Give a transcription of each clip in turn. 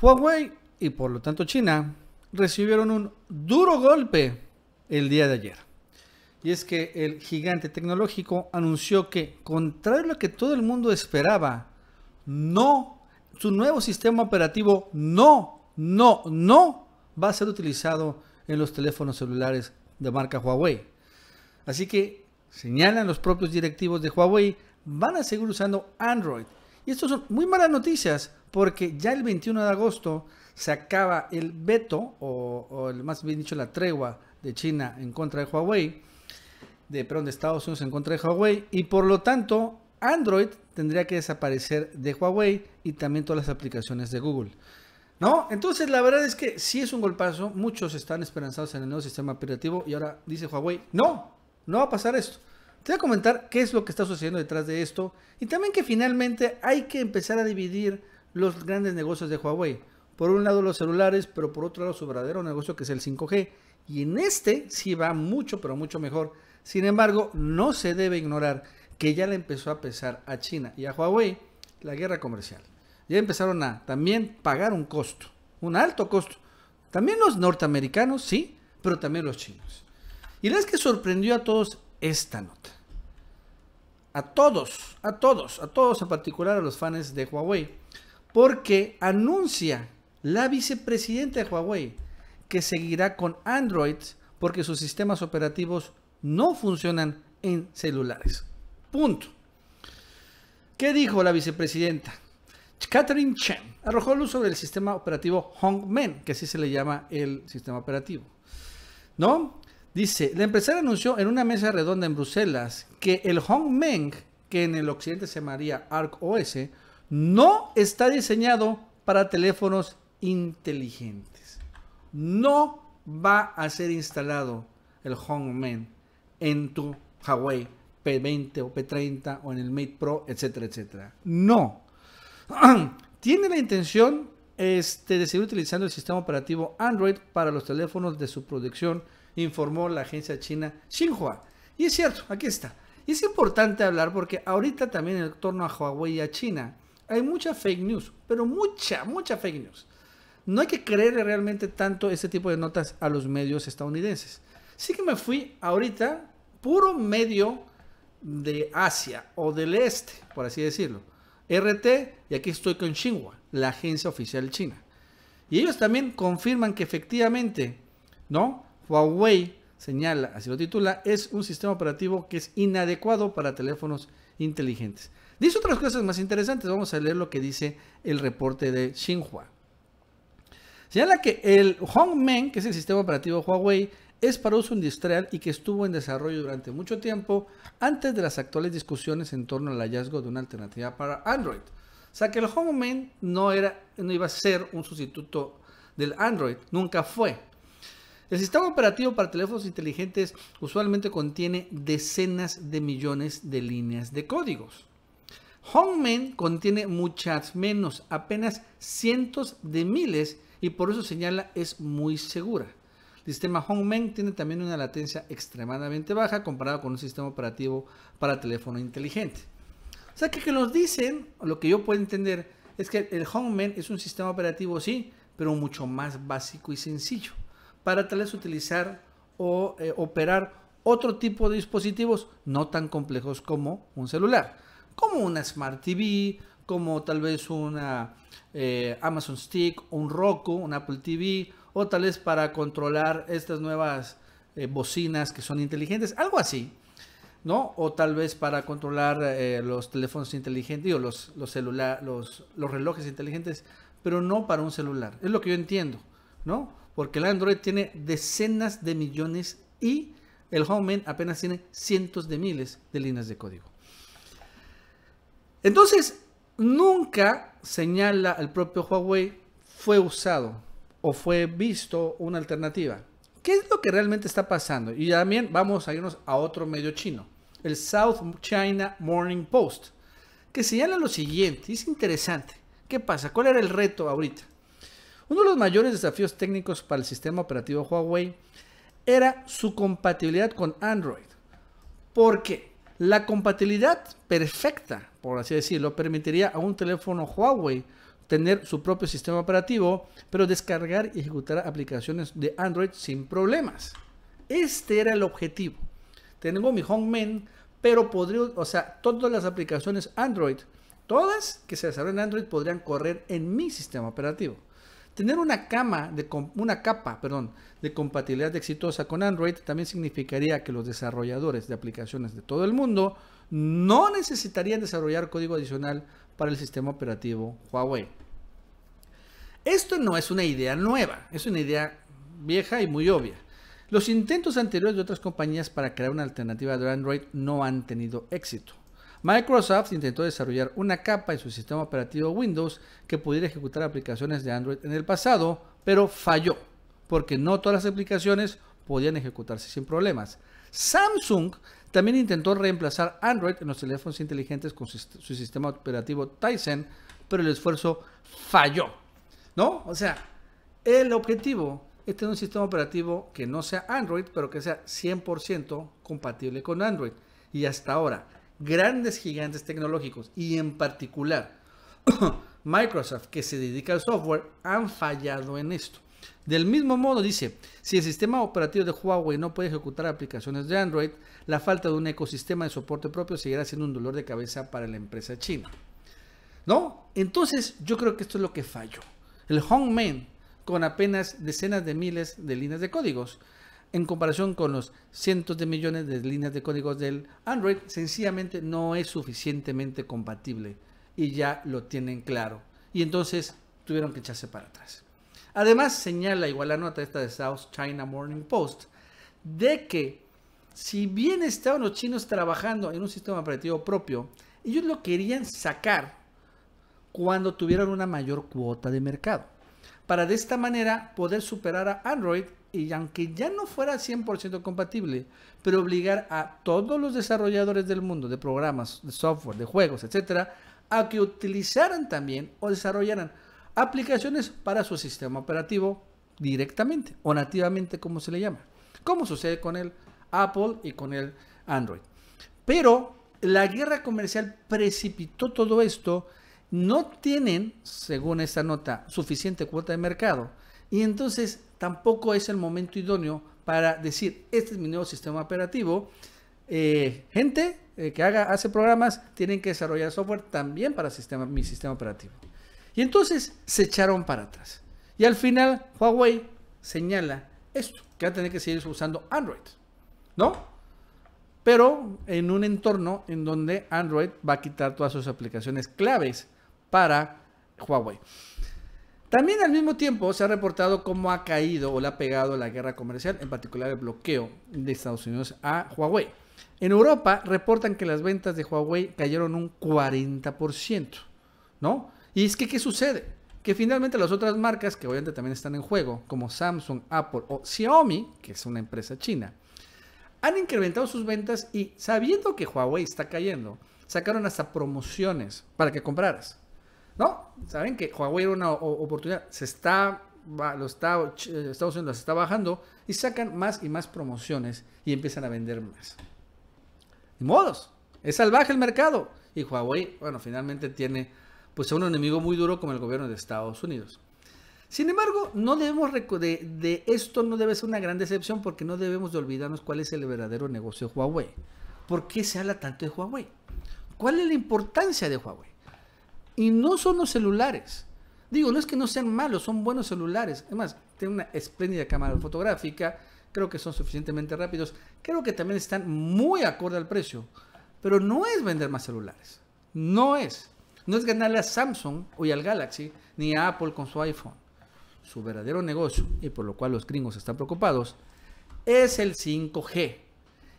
Huawei y por lo tanto China recibieron un duro golpe el día de ayer. Y es que el gigante tecnológico anunció que, contrario a lo que todo el mundo esperaba, no, su nuevo sistema operativo no, no, no va a ser utilizado en los teléfonos celulares de marca Huawei. Así que, señalan los propios directivos de Huawei, van a seguir usando Android y esto son muy malas noticias, porque ya el 21 de agosto se acaba el veto, o, el, más bien dicho, la tregua de China en contra de Huawei, de, perdón, de Estados Unidos en contra de Huawei, y por lo tanto Android tendría que desaparecer de Huawei y también todas las aplicaciones de Google. ¿No? Entonces la verdad es que sí es un golpazo, muchos están esperanzados en el nuevo sistema operativo y ahora dice Huawei, no, no va a pasar esto. Te voy a comentar qué es lo que está sucediendo detrás de esto y también que finalmente hay que empezar a dividir los grandes negocios de Huawei. Por un lado los celulares, pero por otro lado su verdadero negocio que es el 5G. Y en este sí va mucho, pero mucho mejor. Sin embargo, no se debe ignorar que ya le empezó a pesar a China y a Huawei la guerra comercial. Ya empezaron a también pagar un costo, un alto costo. También los norteamericanos, sí, pero también los chinos. Y la es que sorprendió a todos esta nota a todos, a todos, a todos, en particular a los fans de Huawei, porque anuncia la vicepresidenta de Huawei que seguirá con Android porque sus sistemas operativos no funcionan en celulares. Punto. ¿Qué dijo la vicepresidenta? Catherine Chen arrojó luz sobre el sistema operativo Hongmen, que así se le llama el sistema operativo. ¿No? Dice, la empresaria anunció en una mesa redonda en Bruselas que el Hongmeng, que en el occidente se llamaría Arc OS, no está diseñado para teléfonos inteligentes. No va a ser instalado el Hongmeng en tu Huawei P20 o P30 o en el Mate Pro, etcétera, etcétera. No. Tiene la intención este, de seguir utilizando el sistema operativo Android para los teléfonos de su producción informó la agencia china Xinhua. Y es cierto, aquí está. Y es importante hablar porque ahorita también en torno a Huawei y a China hay mucha fake news, pero mucha, mucha fake news. No hay que creer realmente tanto este tipo de notas a los medios estadounidenses. Sí que me fui ahorita puro medio de Asia o del este, por así decirlo. RT, y aquí estoy con Xinhua, la agencia oficial china. Y ellos también confirman que efectivamente, ¿no? Huawei, señala, así lo titula, es un sistema operativo que es inadecuado para teléfonos inteligentes. Dice otras cosas más interesantes, vamos a leer lo que dice el reporte de Xinhua. Señala que el Hongmen, que es el sistema operativo Huawei, es para uso industrial y que estuvo en desarrollo durante mucho tiempo antes de las actuales discusiones en torno al hallazgo de una alternativa para Android. O sea que el Hongmen no, era, no iba a ser un sustituto del Android, nunca fue. El sistema operativo para teléfonos inteligentes usualmente contiene decenas de millones de líneas de códigos. Hongmen contiene muchas menos, apenas cientos de miles y por eso señala es muy segura. El sistema Hongmen tiene también una latencia extremadamente baja comparado con un sistema operativo para teléfono inteligente. O sea que, que nos dicen, lo que yo puedo entender, es que el Men es un sistema operativo, sí, pero mucho más básico y sencillo para tal vez utilizar o eh, operar otro tipo de dispositivos no tan complejos como un celular, como una Smart TV, como tal vez una eh, Amazon Stick, un Roku, un Apple TV, o tal vez para controlar estas nuevas eh, bocinas que son inteligentes, algo así, ¿no? O tal vez para controlar los teléfonos inteligentes, o los, los, los, los relojes inteligentes, pero no para un celular, es lo que yo entiendo, ¿no? porque el Android tiene decenas de millones y el HomeMan apenas tiene cientos de miles de líneas de código. Entonces, nunca señala el propio Huawei fue usado o fue visto una alternativa. ¿Qué es lo que realmente está pasando? Y también vamos a irnos a otro medio chino, el South China Morning Post, que señala lo siguiente, es interesante. ¿Qué pasa? ¿Cuál era el reto ahorita? Uno de los mayores desafíos técnicos para el sistema operativo Huawei era su compatibilidad con Android. Porque la compatibilidad perfecta, por así decirlo, permitiría a un teléfono Huawei tener su propio sistema operativo, pero descargar y ejecutar aplicaciones de Android sin problemas. Este era el objetivo. Tengo mi Hongmen, pero podría, o sea, todas las aplicaciones Android, todas que se desarrollan en Android podrían correr en mi sistema operativo. Tener una, cama de, una capa perdón, de compatibilidad exitosa con Android también significaría que los desarrolladores de aplicaciones de todo el mundo no necesitarían desarrollar código adicional para el sistema operativo Huawei. Esto no es una idea nueva, es una idea vieja y muy obvia. Los intentos anteriores de otras compañías para crear una alternativa de Android no han tenido éxito. Microsoft intentó desarrollar una capa en su sistema operativo Windows que pudiera ejecutar aplicaciones de Android en el pasado, pero falló, porque no todas las aplicaciones podían ejecutarse sin problemas. Samsung también intentó reemplazar Android en los teléfonos inteligentes con su, sistema operativo Tizen, pero el esfuerzo falló. ¿No? O sea, el objetivo es tener un sistema operativo que no sea Android, pero que sea 100% compatible con Android. Y hasta ahora, grandes gigantes tecnológicos y en particular Microsoft, que se dedica al software, han fallado en esto. Del mismo modo, dice, si el sistema operativo de Huawei no puede ejecutar aplicaciones de Android, la falta de un ecosistema de soporte propio seguirá siendo un dolor de cabeza para la empresa china. ¿No? Entonces, yo creo que esto es lo que falló. El Hongmen, con apenas decenas de miles de líneas de códigos, en comparación con los cientos de millones de líneas de códigos del Android, sencillamente no es suficientemente compatible y ya lo tienen claro. Y entonces tuvieron que echarse para atrás. Además, señala igual la nota esta de South China Morning Post, de que si bien estaban los chinos trabajando en un sistema operativo propio, ellos lo querían sacar cuando tuvieran una mayor cuota de mercado para de esta manera poder superar a Android y aunque ya no fuera 100% compatible, pero obligar a todos los desarrolladores del mundo de programas, de software, de juegos, etcétera, a que utilizaran también o desarrollaran aplicaciones para su sistema operativo directamente o nativamente como se le llama, como sucede con el Apple y con el Android. Pero la guerra comercial precipitó todo esto no tienen, según esta nota, suficiente cuota de mercado. Y entonces tampoco es el momento idóneo para decir, este es mi nuevo sistema operativo. Eh, gente eh, que haga, hace programas, tienen que desarrollar software también para mi sistema operativo. Y entonces se echaron para atrás. Y al final Huawei señala esto, que va a tener que seguir usando Android, ¿no? Pero en un entorno en donde Android va a quitar todas sus aplicaciones claves para Huawei. También al mismo tiempo se ha reportado cómo ha caído o le ha pegado la guerra comercial, en particular el bloqueo de Estados Unidos a Huawei. En Europa reportan que las ventas de Huawei cayeron un 40%, ¿no? Y es que, ¿qué sucede? Que finalmente las otras marcas que obviamente también están en juego, como Samsung, Apple o Xiaomi, que es una empresa china, han incrementado sus ventas y sabiendo que Huawei está cayendo, sacaron hasta promociones para que compraras. No, saben que Huawei era una oportunidad, se está, los eh, Estados Unidos las está bajando y sacan más y más promociones y empiezan a vender más. de modos, es salvaje el mercado. Y Huawei, bueno, finalmente tiene pues un enemigo muy duro como el gobierno de Estados Unidos. Sin embargo, no debemos de, de, esto no debe ser una gran decepción porque no debemos de olvidarnos cuál es el verdadero negocio de Huawei. ¿Por qué se habla tanto de Huawei? ¿Cuál es la importancia de Huawei? Y no son los celulares. Digo, no es que no sean malos, son buenos celulares. Además, tienen una espléndida cámara fotográfica, creo que son suficientemente rápidos, creo que también están muy acorde al precio. Pero no es vender más celulares. No es. No es ganarle a Samsung o al Galaxy, ni a Apple con su iPhone. Su verdadero negocio, y por lo cual los gringos están preocupados, es el 5G.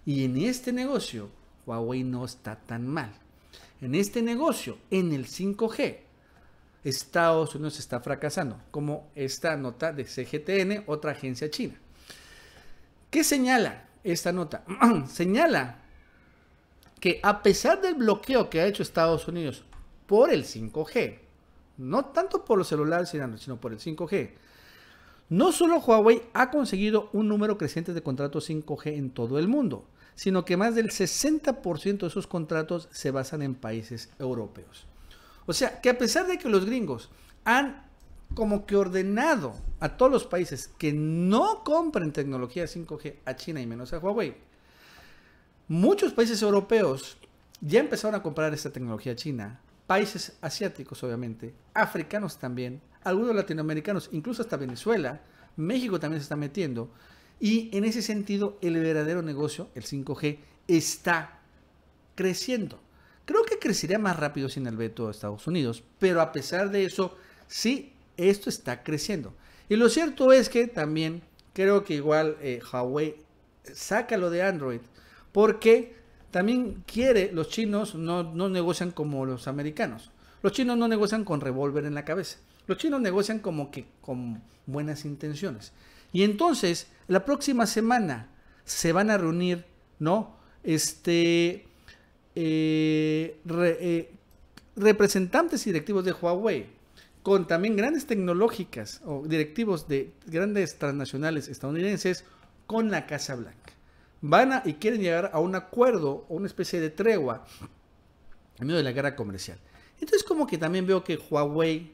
Y en este negocio, Huawei no está tan mal en este negocio, en el 5G, Estados Unidos está fracasando, como esta nota de CGTN, otra agencia china. ¿Qué señala esta nota? señala que a pesar del bloqueo que ha hecho Estados Unidos por el 5G, no tanto por los celulares, sino por el 5G, no solo Huawei ha conseguido un número creciente de contratos 5G en todo el mundo, sino que más del 60% de sus contratos se basan en países europeos. O sea, que a pesar de que los gringos han como que ordenado a todos los países que no compren tecnología 5G a China y menos a Huawei, muchos países europeos ya empezaron a comprar esta tecnología china, países asiáticos obviamente, africanos también, algunos latinoamericanos, incluso hasta Venezuela, México también se está metiendo. Y en ese sentido, el verdadero negocio, el 5G, está creciendo. Creo que crecería más rápido sin el veto de Estados Unidos, pero a pesar de eso, sí, esto está creciendo. Y lo cierto es que también creo que igual eh, Huawei saca lo de Android, porque también quiere, los chinos no negocian como los americanos. Los chinos no negocian con revólver en la cabeza. Los chinos negocian como que con buenas intenciones. Y entonces, la próxima semana se van a reunir, ¿no? Este, eh, eh, representantes y directivos de Huawei, con también grandes tecnológicas o directivos de grandes transnacionales estadounidenses, con la Casa Blanca. Van a, y quieren llegar a un acuerdo, o una especie de tregua en medio de la guerra comercial. Entonces como que también veo que Huawei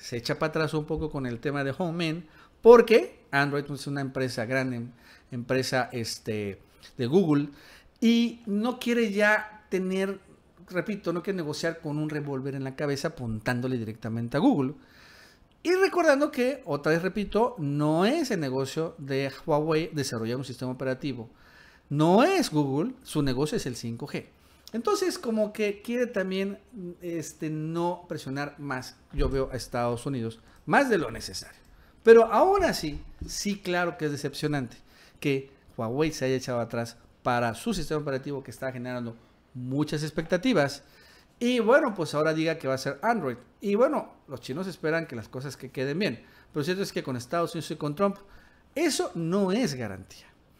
se echa para atrás un poco con el tema de Homeman, porque Android es una empresa grande, empresa este, de Google, y no quiere ya tener, repito, no quiere negociar con un revólver en la cabeza apuntándole directamente a Google. Y recordando que, otra vez repito, no es el negocio de Huawei desarrollar un sistema operativo. No es Google, su negocio es el 5G. Entonces, como que quiere también mm, este, no presionar más, yo veo a Estados Unidos, más de lo necesario. Pero aún así, sí, claro que es decepcionante que Huawei se haya echado atrás para su sistema operativo que está generando muchas expectativas. Y bueno, pues ahora diga que va a ser Android. Y bueno, los chinos esperan que las cosas que queden bien. Pero cierto es que con Estados Unidos y con Trump, eso no es garantía.